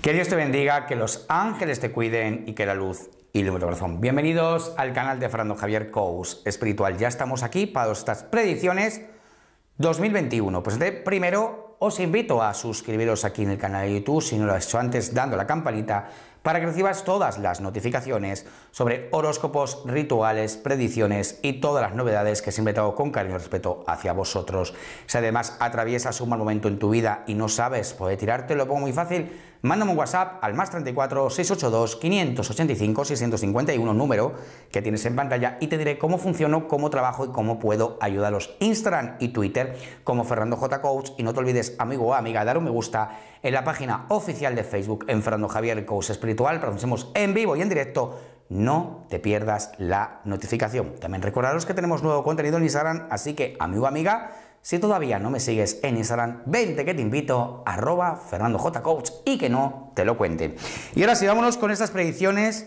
Que Dios te bendiga, que los ángeles te cuiden y que la luz ilumine tu corazón. Bienvenidos al canal de Fernando Javier Cous Espiritual. Ya estamos aquí para estas predicciones 2021. Pues de primero os invito a suscribiros aquí en el canal de YouTube si no lo has hecho antes dando la campanita para que recibas todas las notificaciones sobre horóscopos, rituales, predicciones y todas las novedades que siempre inventado con cariño y respeto hacia vosotros. Si además atraviesas un mal momento en tu vida y no sabes poder tirarte, lo pongo muy fácil Mándame un WhatsApp al más 34 682 585 651, número que tienes en pantalla, y te diré cómo funciono, cómo trabajo y cómo puedo ayudaros. Instagram y Twitter como Fernando J. Coach. Y no te olvides, amigo o amiga, dar un me gusta en la página oficial de Facebook en Fernando Javier Coach Espiritual. Producimos en vivo y en directo no te pierdas la notificación. También recordaros que tenemos nuevo contenido en Instagram, así que amigo o amiga, si todavía no me sigues en Instagram, vente que te invito, arroba y que no te lo cuente. Y ahora sí, vámonos con estas predicciones.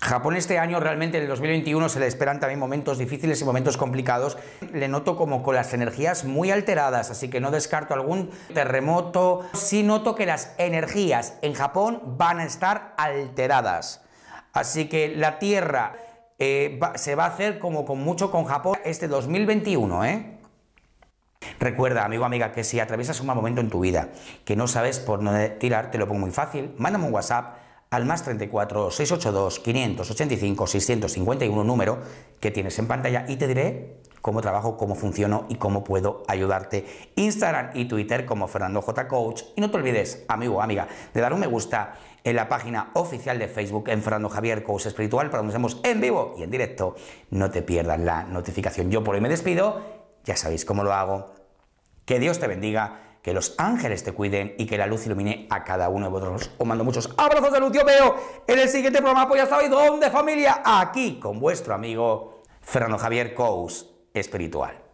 Japón este año realmente en el 2021 se le esperan también momentos difíciles y momentos complicados. Le noto como con las energías muy alteradas, así que no descarto algún terremoto. Sí noto que las energías en Japón van a estar alteradas. Así que la Tierra eh, se va a hacer como con mucho con Japón este 2021, ¿eh? Recuerda, amigo, amiga, que si atraviesas un momento en tu vida, que no sabes por dónde tirar, te lo pongo muy fácil, mándame un WhatsApp al más 34 682 585 651 número que tienes en pantalla y te diré cómo trabajo, cómo funciono y cómo puedo ayudarte. Instagram y Twitter como Fernando J Coach y no te olvides, amigo o amiga, de dar un me gusta en la página oficial de Facebook en Fernando Javier Coach Espiritual para donde estemos en vivo y en directo. No te pierdas la notificación. Yo por hoy me despido, ya sabéis cómo lo hago. Que Dios te bendiga, que los ángeles te cuiden y que la luz ilumine a cada uno de vosotros. Os mando muchos abrazos de luz. Yo veo en el siguiente programa, pues ya sabéis dónde, familia, aquí con vuestro amigo Fernando Javier Cous, espiritual.